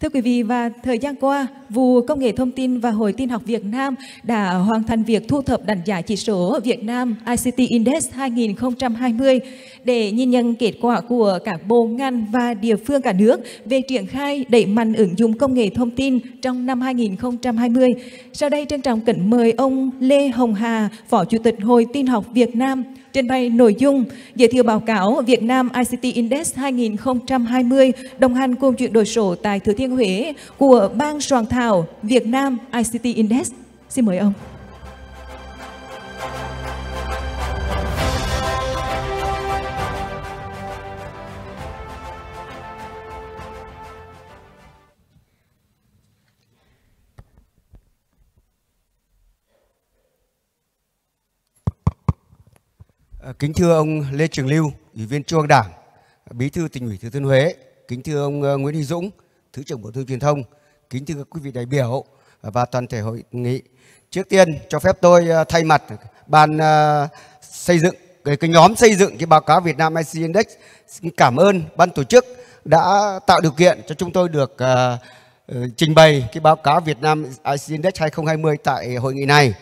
Thưa quý vị, và thời gian qua, vụ Công nghệ Thông tin và Hội tin học Việt Nam đã hoàn thành việc thu thập đánh giá chỉ số Việt Nam ICT Index 2020 để nhìn nhận kết quả của các bộ ngành và địa phương cả nước về triển khai đẩy mạnh ứng dụng công nghệ thông tin trong năm 2020. Sau đây, trân trọng kính mời ông Lê Hồng Hà, Phó Chủ tịch Hội tin học Việt Nam, Trình bày nội dung giới thiệu báo cáo Việt Nam ICT Index 2020 đồng hành cùng chuyển đổi số tại Thừa Thiên Huế của Ban soạn thảo Việt Nam ICT Index. Xin mời ông. Kính thưa ông Lê Trường Lưu, Ủy viên Trung ương Đảng, Bí thư tỉnh ủy Thừa Thiên Huế, kính thưa ông ờ, Nguyễn Huy Dũng, Thứ trưởng Bộ Thông Truyền thông, kính thưa quý vị đại biểu và toàn thể hội nghị. Trước tiên cho phép tôi ờ, thay mặt ban ờ, xây dựng cái, cái nhóm xây dựng cái báo cáo Việt Nam IC Index cảm ơn ban tổ chức đã tạo điều kiện cho chúng tôi được uh, trình bày cái báo cáo Việt Nam IC Index 2020 tại hội nghị này.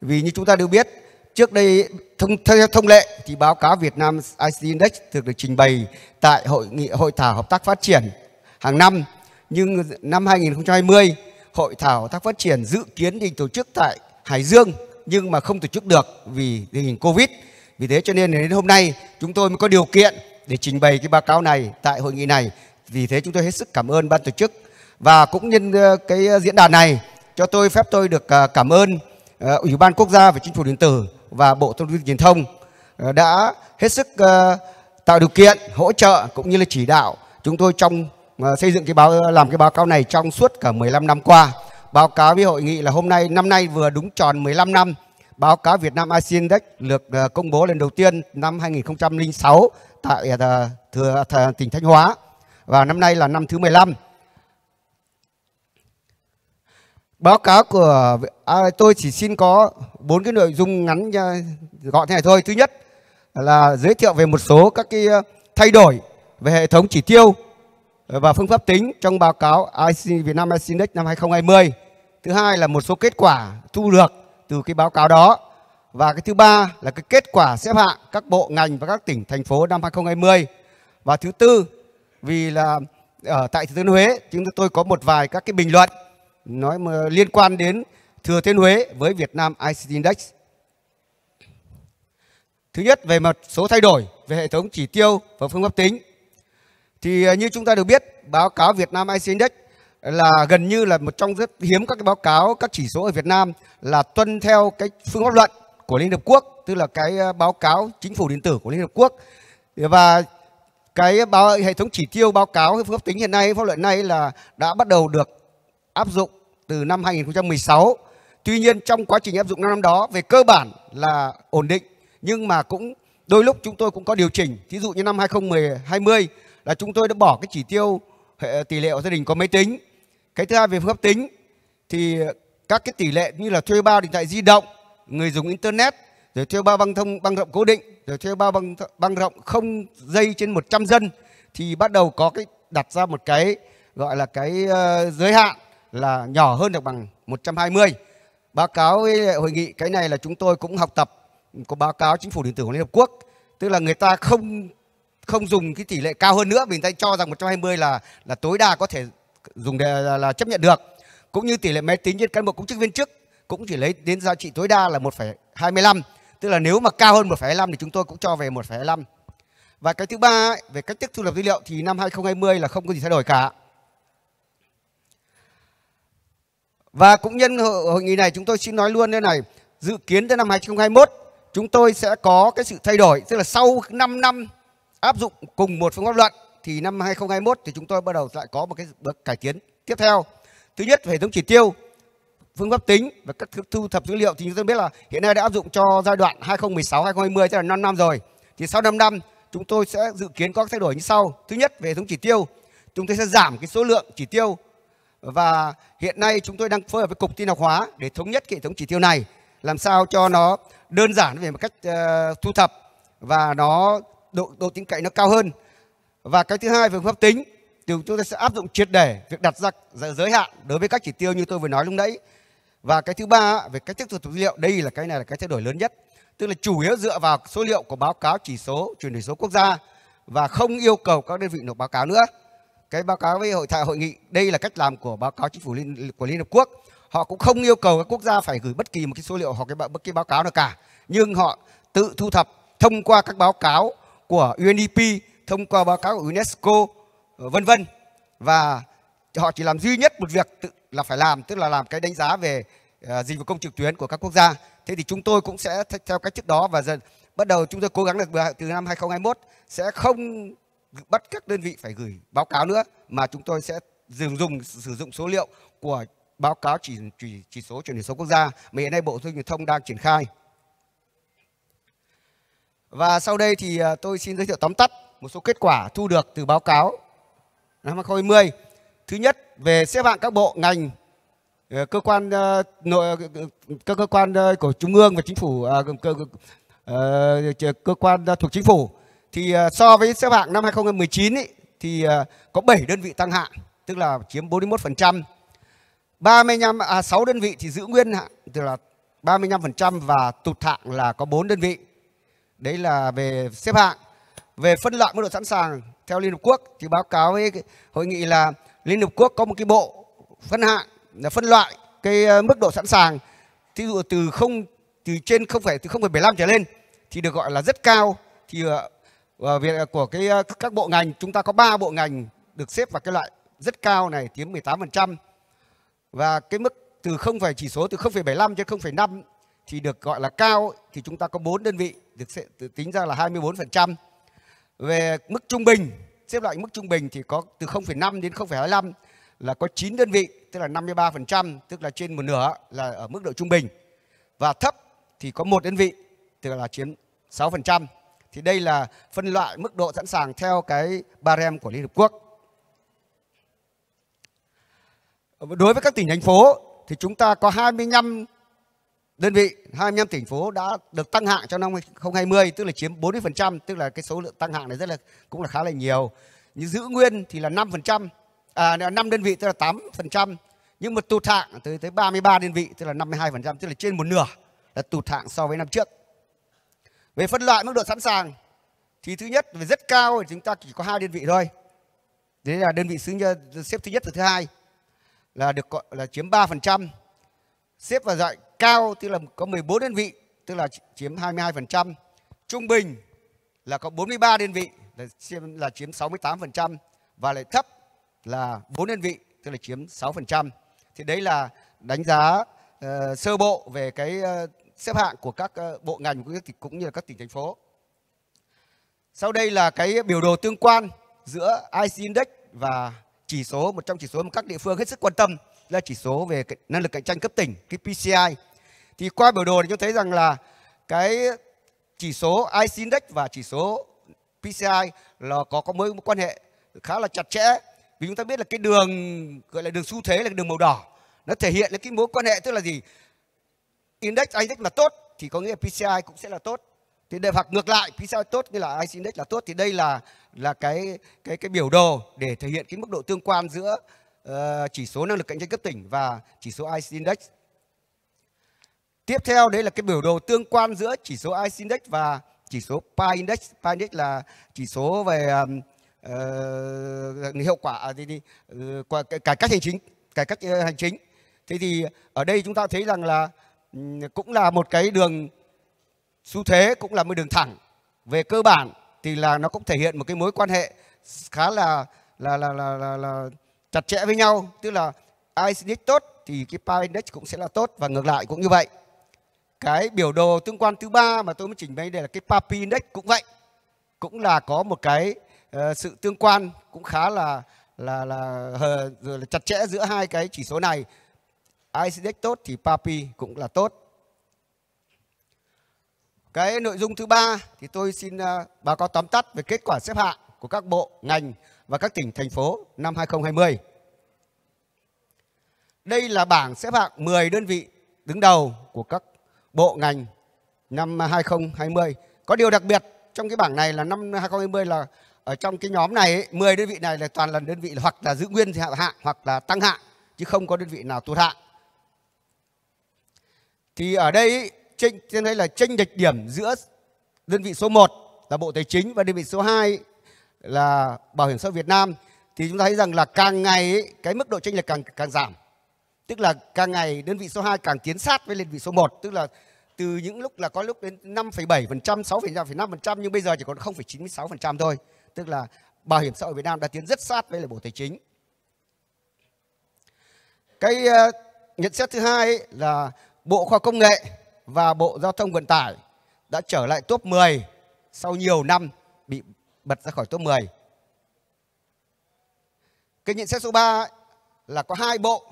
Vì như chúng ta đều biết Trước đây, thông, theo thông lệ thì báo cáo Việt Nam IC Index thường được trình bày tại hội nghị hội thảo hợp tác phát triển hàng năm. Nhưng năm 2020, hội thảo hợp tác phát triển dự kiến thì tổ chức tại Hải Dương nhưng mà không tổ chức được vì tình hình Covid. Vì thế cho nên đến hôm nay chúng tôi mới có điều kiện để trình bày cái báo cáo này tại hội nghị này. Vì thế chúng tôi hết sức cảm ơn ban tổ chức và cũng nhân ờ, cái ờ, diễn đàn này cho tôi phép tôi được ờ, cảm ơn Ủy ban quốc gia về chính phủ điện tử và Bộ Thông tin Truyền thông ờ, đã hết sức ờ, tạo điều kiện, hỗ trợ cũng như là chỉ đạo chúng tôi trong ờ, xây dựng cái báo làm cái báo cáo này trong suốt cả 15 năm qua. Báo cáo với hội nghị là hôm nay năm nay vừa đúng tròn 15 năm báo cáo Việt Nam ASEAN Index được công bố lần đầu tiên năm 2006 tại thừa, thừa, tỉnh Thanh Hóa và năm nay là năm thứ 15. báo cáo của à, tôi chỉ xin có bốn cái nội dung ngắn gọn thế này thôi thứ nhất là giới thiệu về một số các cái ờ, thay đổi về hệ thống chỉ tiêu ờ, và phương pháp tính trong báo cáo IC Việt Nam IC Index năm 2020. Thứ hai là một số kết quả thu được từ cái báo cáo đó. Và cái thứ ba là cái kết quả xếp hạng các bộ ngành và các tỉnh thành phố năm 2020. Và thứ tư vì là ở ờ, tại Thừa Thiên Huế chúng tôi có một vài các cái bình luận nói liên quan đến Thừa Thiên Huế với Việt Nam ICT Index. Thứ nhất về mặt số thay đổi về hệ thống chỉ tiêu và phương pháp tính. Thì à, như chúng ta được biết, báo cáo Việt Nam ICT Index là gần như là một trong rất hiếm các cái báo cáo các chỉ số ở Việt Nam là tuân theo cái phương pháp luận của Liên Hợp Quốc, tức là cái à, báo cáo chính phủ điện tử của Liên Hợp Quốc. Và cái báo, hệ thống chỉ tiêu báo cáo phương pháp tính hiện nay, pháp luận này là đã bắt đầu được áp dụng từ năm 2016. Tuy nhiên trong quá trình áp dụng 5 năm đó về cơ bản là ổn định nhưng mà cũng đôi lúc chúng tôi cũng có điều chỉnh. Ví dụ như năm 2020 là chúng tôi đã bỏ cái chỉ tiêu hệ tỷ lệ hộ gia đình có máy tính. Cái thứ hai về phương pháp tính thì các cái tỷ lệ như là thuê bao điện thoại di động, người dùng internet, rồi thuê bao băng thông băng rộng cố định, rồi thuê bao băng băng rộng không dây trên 100 dân thì bắt đầu có cái đặt ra một cái gọi là cái uh, giới hạn là nhỏ hơn được bằng 120. Báo cáo với hội nghị cái này là chúng tôi cũng học tập có báo cáo chính phủ điện tử của Liên Hợp Quốc. Tức là người ta không không dùng cái tỷ lệ cao hơn nữa vì người ta cho rằng 120 là là tối đa có thể dùng để là, là chấp nhận được. Cũng như tỷ lệ máy tính trên cán bộ công chức viên chức cũng chỉ lấy đến giá trị tối đa là 1,25. Tức là nếu mà cao hơn 1,25 thì chúng tôi cũng cho về 1,25. Và cái thứ ba về cách thức thu thập dữ liệu thì năm 2020 là không có gì thay đổi cả. Và cũng nhân hội, hội nghị này chúng tôi xin nói luôn thế này, dự kiến tới năm 2021 chúng tôi sẽ có cái sự thay đổi, tức là sau 5 năm áp dụng cùng một phương pháp luận thì năm 2021 thì chúng tôi bắt đầu lại có một cái bước cải tiến tiếp theo. Thứ nhất hệ thống chỉ tiêu, phương pháp tính và các thứ thu thập dữ liệu thì chúng tôi biết là hiện nay đã áp dụng cho giai đoạn 2016-2020 tức là 5 năm rồi. Thì sau 5 năm chúng tôi sẽ dự kiến có thay đổi như sau. Thứ nhất về hệ thống chỉ tiêu, chúng tôi sẽ giảm cái số lượng chỉ tiêu và hiện nay chúng tôi đang phối hợp với cục tin học hóa để thống nhất hệ thống chỉ tiêu này làm sao cho nó đơn giản về một cách uh, thu thập và nó độ độ tin cậy nó cao hơn và cái thứ hai về phương pháp tính thì chúng ta sẽ áp dụng triệt để việc đặt ra giới hạn đối với các chỉ tiêu như tôi vừa nói lúc nãy và cái thứ ba về cách thức thu thập dữ liệu đây là cái này là cái thay đổi lớn nhất tức là chủ yếu dựa vào số liệu của báo cáo chỉ số chuyển đổi số quốc gia và không yêu cầu các đơn vị nộp báo cáo nữa cái báo cáo với hội thảo hội nghị đây là cách làm của báo cáo chính phủ liên, của liên hợp quốc họ cũng không yêu cầu các quốc gia phải gửi bất kỳ một cái số liệu hoặc cái bất kỳ báo cáo nào cả nhưng họ tự thu thập thông qua các báo cáo của UNDP e thông qua báo cáo của UNESCO vân vân và họ chỉ làm duy nhất một việc tự là phải làm tức là làm cái đánh giá về uh, dịch vụ công trực tuyến của các quốc gia thế thì chúng tôi cũng sẽ theo cách trước đó và dần bắt đầu chúng tôi cố gắng được từ năm 2021 sẽ không bắt các đơn vị phải gửi báo cáo nữa mà chúng tôi sẽ dùng, dùng sử dụng số liệu của báo cáo chỉ chỉ, chỉ số chuyển đổi số quốc gia mà hiện nay Bộ Thông truyền thông đang triển khai. Và sau đây thì à, tôi xin giới thiệu tóm tắt một số kết quả thu được từ báo cáo năm 2020. Thứ nhất về xếp hạng các bộ ngành à, cơ quan à, nội các cơ quan của trung ương và chính phủ cơ, cơ, cơ, cơ quan thuộc chính phủ thì ờ, so với xếp hạng năm 2019 ấy, thì ờ, có 7 đơn vị tăng hạng, tức là chiếm 41%. 35 à 6 đơn vị thì giữ nguyên hạng, tức là 35% và tụt hạng là có 4 đơn vị. Đấy là về xếp hạng. Về phân loại mức độ sẵn sàng theo Liên Hợp Quốc thì báo cáo với hội nghị là Liên Hợp Quốc có một cái bộ phân hạng là phân loại cái ờ, mức độ sẵn sàng thí dụ từ không từ trên không phải từ 0,75 trở lên thì được gọi là rất cao thì và việc của cái ờ, các bộ ngành chúng ta có 3 bộ ngành được xếp vào cái loại rất cao này chiếm 18% và cái mức từ không phải chỉ số từ 0,75 đến 0,5 thì được gọi là cao thì chúng ta có 4 đơn vị được xếp, tính ra là 24%. Về mức trung bình, xếp loại mức trung bình thì có từ 0,5 đến 0,25 là có 9 đơn vị, tức là 53%, tức là trên một nửa là ở mức độ trung bình. Và thấp thì có một đơn vị, tức là chiếm 6%. Thì đây là phân loại mức độ sẵn sàng theo cái barem của Liên Hợp Quốc. Đối với các tỉnh thành phố thì chúng ta có 25 đơn vị, 25 tỉnh phố đã được tăng hạng trong năm 2020 tức là chiếm 40%, tức là cái số lượng tăng hạng này rất là cũng là khá là nhiều. Nhưng giữ nguyên thì là 5%, à 5 đơn vị tức là 8%, nhưng mà tụt hạng tới tới 33 đơn vị tức là 52%, tức là trên một nửa là tụt hạng so với năm trước. Về phân loại mức độ sẵn sàng thì thứ nhất về rất cao thì chúng ta chỉ có hai đơn vị thôi. đấy là đơn vị xứ xếp thứ nhất và thứ hai là được gọi là chiếm 3%. Xếp vào dạng cao tức là có 14 đơn vị, tức là chiếm 22%. Trung bình là có 43 đơn vị là chiếm là chiếm 68% và lại thấp là 4 đơn vị tức là chiếm 6%. Thì đấy là đánh giá uh, sơ bộ về cái uh, xếp hạng của các ờ, bộ ngành cũng như là các tỉnh thành phố. Sau đây là cái biểu đồ tương quan giữa IC Index và chỉ số một trong chỉ số mà các địa phương hết sức quan tâm là chỉ số về năng lực cạnh tranh cấp tỉnh, cái PCI. Thì qua biểu đồ thì chúng thấy rằng là cái chỉ số IC Index và chỉ số PCI là có có mối quan hệ khá là chặt chẽ vì chúng ta biết là cái đường gọi là đường xu thế là cái đường màu đỏ nó thể hiện là cái mối quan hệ tức là gì index index là tốt thì có nghĩa PCI cũng sẽ là tốt thì để hoặc ngược lại PCI tốt như là IC index là tốt thì đây là là cái cái cái biểu đồ để thể hiện cái mức độ tương quan giữa uh, chỉ số năng lực cạnh tranh cấp tỉnh và chỉ số IC index tiếp theo đấy là cái biểu đồ tương quan giữa chỉ số IC index và chỉ số PI index PI index là chỉ số về um, uh, hiệu quả à, gì đi ừ, uh, cải cách hành chính cải cách uh, hành chính thế thì ở đây chúng ta thấy rằng là cũng là một cái đường xu thế cũng là một đường thẳng về cơ bản thì là nó cũng thể hiện một cái mối quan hệ khá là là là là là, là chặt chẽ với nhau tức là i index tốt thì cái pi index cũng sẽ là tốt và ngược lại cũng như vậy cái biểu đồ tương quan thứ ba mà tôi mới chỉnh bày đây là cái papi index cũng vậy cũng là có một cái uh, sự tương quan cũng khá là là là, hờ, là chặt chẽ giữa hai cái chỉ số này ICDEX tốt thì PAPI cũng là tốt. Cái nội dung thứ ba thì tôi xin à, báo cáo tóm tắt về kết quả xếp hạng của các bộ, ngành và các tỉnh, thành phố năm 2020. Đây là bảng xếp hạng 10 đơn vị đứng đầu của các bộ, ngành năm 2020. Có điều đặc biệt trong cái bảng này là năm 2020 là ở trong cái nhóm này 10 đơn vị này là toàn là đơn vị hoặc là giữ nguyên hạng hoặc là tăng hạng chứ không có đơn vị nào tụt hạng. Thì ở đây tranh trên đây là tranh lệch điểm giữa đơn vị số 1 là Bộ Tài chính và đơn vị số 2 là Bảo hiểm xã hội Việt Nam thì chúng ta thấy rằng là càng ngày ấy, cái mức độ tranh lệch càng càng giảm. Tức là càng ngày đơn vị số 2 càng tiến sát với đơn vị số 1, tức là từ những lúc là có lúc đến 5,7%, 6,5% nhưng bây giờ chỉ còn 0,96% thôi. Tức là Bảo hiểm xã hội Việt Nam đã tiến rất sát với lại Bộ Tài chính. Cái ờ, nhận xét thứ hai ấy là Bộ Khoa Công nghệ và Bộ Giao thông Vận tải đã trở lại top 10 sau nhiều năm bị bật ra khỏi top 10. Kinh nghiệm xét số 3 là có hai bộ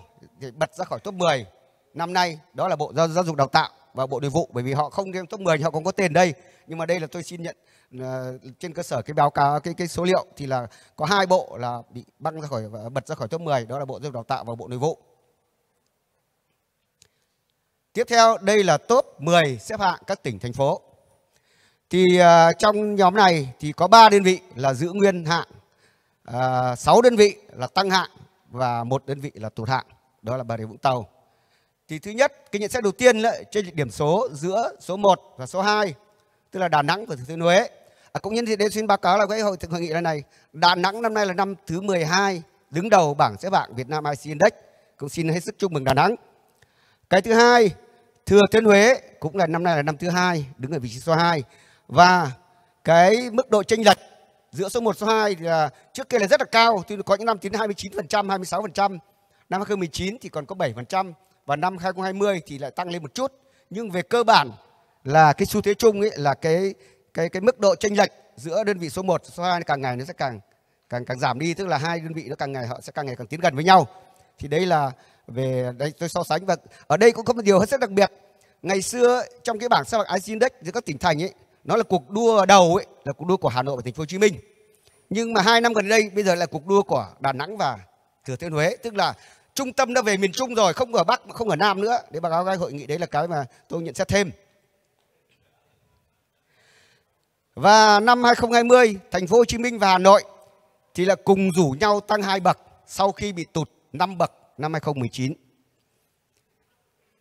bật ra khỏi top 10 năm nay, đó là Bộ Giáo, Giáo dục Đào tạo và Bộ Nội vụ bởi vì họ không trong top 10 họ không có tiền đây, nhưng mà đây là tôi xin nhận ờ, trên cơ sở cái báo cáo cái cái số liệu thì là có hai bộ là bị băng ra khỏi bật ra khỏi top 10, đó là Bộ Giáo dục Đào tạo và Bộ Nội vụ. Tiếp theo đây là top 10 xếp hạng các tỉnh thành phố. Thì uh, trong nhóm này thì có 3 đơn vị là giữ nguyên hạng, à, uh, 6 đơn vị là tăng hạng và một đơn vị là tụt hạng. Đó là Bà Rịa Vũng Tàu. Thì thứ nhất, cái nhận xét đầu tiên là trên điểm số giữa số 1 và số 2, tức là Đà Nẵng và Thừa Thiên Huế. À, cũng nhân dịp đến xin báo cáo là cái hội thượng hội nghị lần này, Đà Nẵng năm nay là năm thứ 12 đứng đầu bảng xếp hạng Việt Nam IC Index. Cũng xin hết sức chúc mừng Đà Nẵng. Cái thứ hai, Thừa Thiên Huế cũng là năm nay là năm thứ hai, đứng ở vị trí số 2 và cái mức độ tranh lệch giữa số 1 số 2 là trước kia là rất là cao, tuy có những năm tiến 29%, 26%. Năm 2019 thì còn có 7% và năm 2020 thì lại tăng lên một chút. Nhưng về cơ bản là cái xu thế chung ấy là cái cái cái mức độ tranh lệch giữa đơn vị số 1 số 2 càng ngày nó sẽ càng càng càng giảm đi, tức là hai đơn vị nó càng ngày họ sẽ càng ngày càng tiến gần với nhau. Thì đấy là về đây tôi so sánh và ở đây cũng có một điều hết sức đặc biệt ngày xưa trong cái bảng sa mạc IC Index giữa các tỉnh thành ấy nó là cuộc đua đầu ấy là cuộc đua của Hà Nội và Thành phố Hồ Chí Minh nhưng mà hai năm gần đây bây giờ là cuộc đua của Đà Nẵng và Thừa Thiên Huế tức là trung tâm đã về miền Trung rồi không ở Bắc không ở Nam nữa để báo cáo các hội nghị đấy là cái mà tôi nhận xét thêm và năm 2020 Thành phố Hồ Chí Minh và Hà Nội thì là cùng rủ nhau tăng hai bậc sau khi bị tụt 5 bậc năm 2019.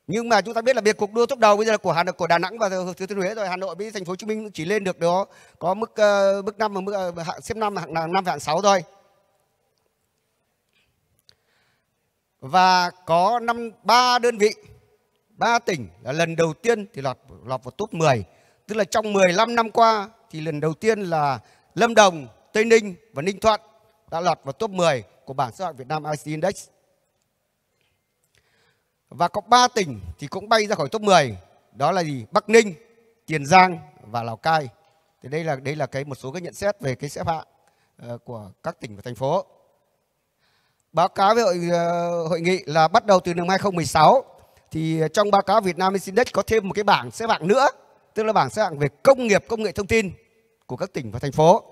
Nhưng mà chúng ta biết là biệt cuộc đua tốc đầu bây giờ là của Hà Nội, của Đà Nẵng và Thừa Thiên Huế rồi Hà Nội với thành phố Hồ Chí Minh chỉ lên được đó có mức uh, mức năm và mức uh, ờ, hạng xếp năm hạng năm và hạng 6 thôi. Và có năm ba đơn vị, ba tỉnh là lần đầu tiên thì lọt lọt vào top 10, tức là trong 15 năm qua thì lần đầu tiên là Lâm Đồng, Tây Ninh và Ninh Thuận đã lọt vào top 10 của bảng xếp hạng Việt Nam IC Index. Và có 3 tỉnh thì cũng bay ra khỏi top 10. Đó là gì? Bắc Ninh, Tiền Giang và Lào Cai. Thì đây là đây là cái một số cái nhận xét về cái xếp hạng ờ, của các tỉnh và thành phố. Báo cáo với hội, ờ, hội nghị là bắt đầu từ năm 2016 thì trong báo cáo Việt Nam Index có thêm một cái bảng xếp hạng nữa, tức là bảng xếp hạng về công nghiệp công nghệ thông tin của các tỉnh và thành phố.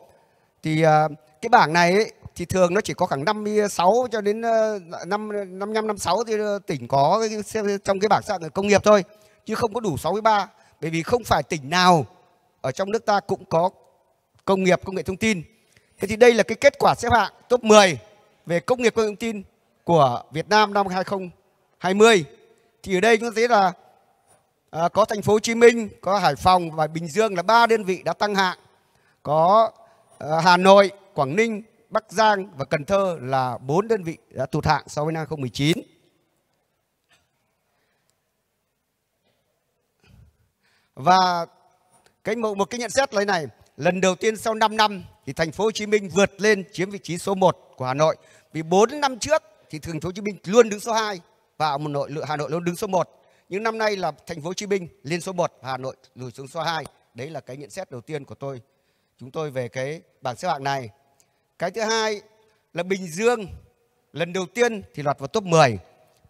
Thì ờ, cái bảng này ấy, thì thường nó chỉ có khoảng 56 ờ, cho đến 5 55 56 thì ờ, tỉnh có trong cái bảng xã hội công nghiệp thôi chứ không có đủ 63 bởi vì không phải tỉnh nào ở trong nước ta cũng có công nghiệp công nghệ thông tin. Thế thì đây là cái kết quả xếp hạng top 10 về công nghiệp công nghệ thông tin của Việt Nam năm 2020. Thì ở đây chúng ta thấy là à, có thành phố Hồ Chí Minh, có Hải Phòng và Bình Dương là ba đơn vị đã tăng hạng. Có à, Hà Nội, Quảng Ninh Bắc Giang và Cần Thơ là bốn đơn vị đã tụt hạng so với năm 2019. Và cái một, một cái nhận xét lấy này, lần đầu tiên sau 5 năm thì thành phố Hồ Chí Minh vượt lên chiếm vị trí số 1 của Hà Nội. Vì 4 năm trước thì thành phố Hồ Chí Minh luôn đứng số 2 và một nội Hà Nội luôn đứng số 1. Nhưng năm nay là thành phố Hồ Chí Minh lên số 1 Hà Nội lùi xuống số 2. Đấy là cái nhận xét đầu tiên của tôi. Chúng tôi về cái bảng xếp hạng này cái thứ hai là Bình Dương lần đầu tiên thì lọt vào top 10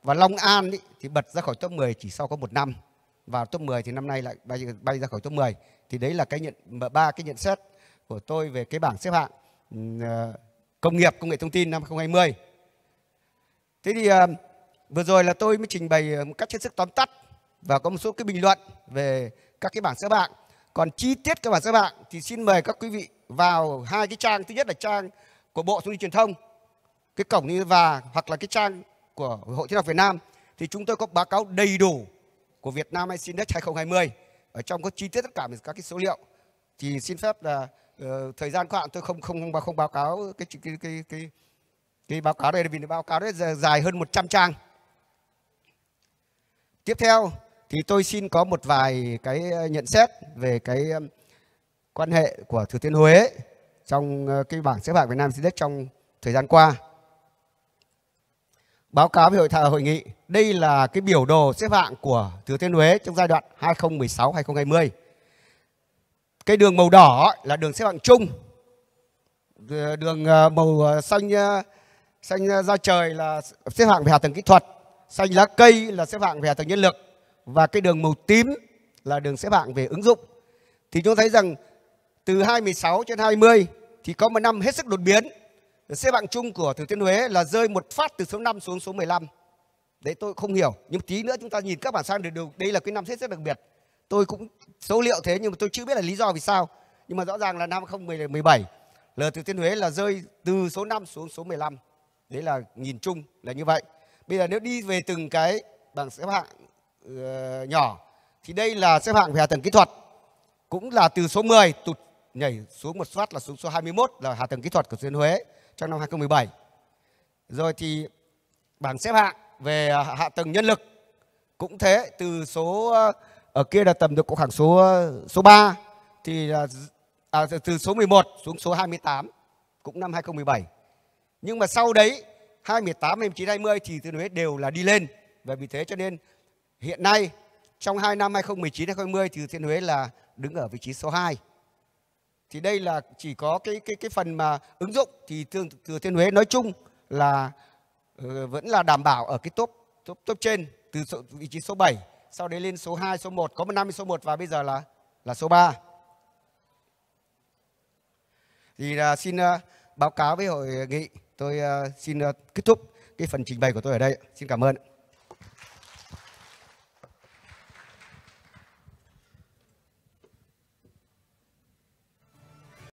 và Long An ý, thì bật ra khỏi top 10 chỉ sau có một năm vào top 10 thì năm nay lại bay bay ra khỏi top 10 thì đấy là cái nhận ba cái nhận xét của tôi về cái bảng xếp hạng ừ, ờ, công nghiệp công nghệ thông tin năm 2020. Thế thì ờ, vừa rồi là tôi mới trình bày ờ, một cách hết sức tóm tắt và có một số cái bình luận về các cái bảng xếp hạng. Còn chi tiết các bảng xếp hạng thì xin mời các quý vị vào hai cái trang thứ nhất là trang của bộ thông tin truyền thông cái cổng như và hoặc là cái trang của hội thiên học Việt Nam thì chúng tôi có báo cáo đầy đủ của Việt Nam IC Index 2020 ở trong có chi tiết tất cả các cái số liệu thì xin phép là uh, thời gian các tôi không không không báo cáo cái cái cái cái, cái báo cáo đây vì báo cáo đấy dài hơn 100 trang tiếp theo thì tôi xin có một vài cái ờ, nhận xét về cái quan hệ của Thừa Thiên Huế trong ờ, cái bảng xếp hạng Việt Nam Index trong thời gian qua. Báo cáo với hội thảo hội nghị, đây là cái biểu đồ xếp hạng của Thừa Thiên Huế trong giai đoạn 2016-2020. Cái đường màu đỏ là đường xếp hạng chung. Ờ, đường ờ, màu xanh xanh da trời là xếp hạng về hạ tầng kỹ thuật, xanh lá cây là xếp hạng về hạ tầng nhân lực và cái đường màu tím là đường xếp hạng về ứng dụng. Thì chúng thấy rằng từ 26 trên 20 thì có một năm hết sức đột biến. Xếp hạng chung của Thừa Thiên Huế là rơi một phát từ số 5 xuống số 15. Đấy tôi không hiểu, nhưng tí nữa chúng ta nhìn các bản sang được đều đây là cái năm hết sức đặc biệt. Tôi cũng số liệu thế nhưng mà tôi chưa biết là lý do vì sao. Nhưng mà rõ ràng là năm 2017 là Thừa Thiên Huế là rơi từ số 5 xuống số 15. Đấy là nhìn chung là như vậy. Bây giờ nếu đi về từng cái bảng xếp hạng uh, nhỏ thì đây là xếp hạng về hạ tầng kỹ thuật cũng là từ số 10 tụt nhảy xuống một soát là xuống số 21 là hạ tầng kỹ thuật của Thiên Huế trong năm 2017. Rồi thì bảng xếp hạng về hạ tầng nhân lực cũng thế từ số ờ, ở kia là tầm được có khoảng số ờ, số 3 thì là à, từ số 11 xuống số 28 cũng năm 2017. Nhưng mà sau đấy 2018 đến 2020 thì Thiên Huế đều là đi lên và vì thế cho nên hiện nay trong 2 năm 2019 2020 thì Thiên Huế là đứng ở vị trí số 2 thì đây là chỉ có cái cái cái phần mà ứng dụng thì thừa, thừa thiên huế nói chung là uh, vẫn là đảm bảo ở cái top top top trên từ số, vị trí số 7 sau đấy lên số 2, số 1, có một năm số 1 và bây giờ là là số 3. Thì uh, xin uh, báo cáo với hội nghị, tôi uh, xin uh, kết thúc cái phần trình bày của tôi ở đây. Xin cảm ơn.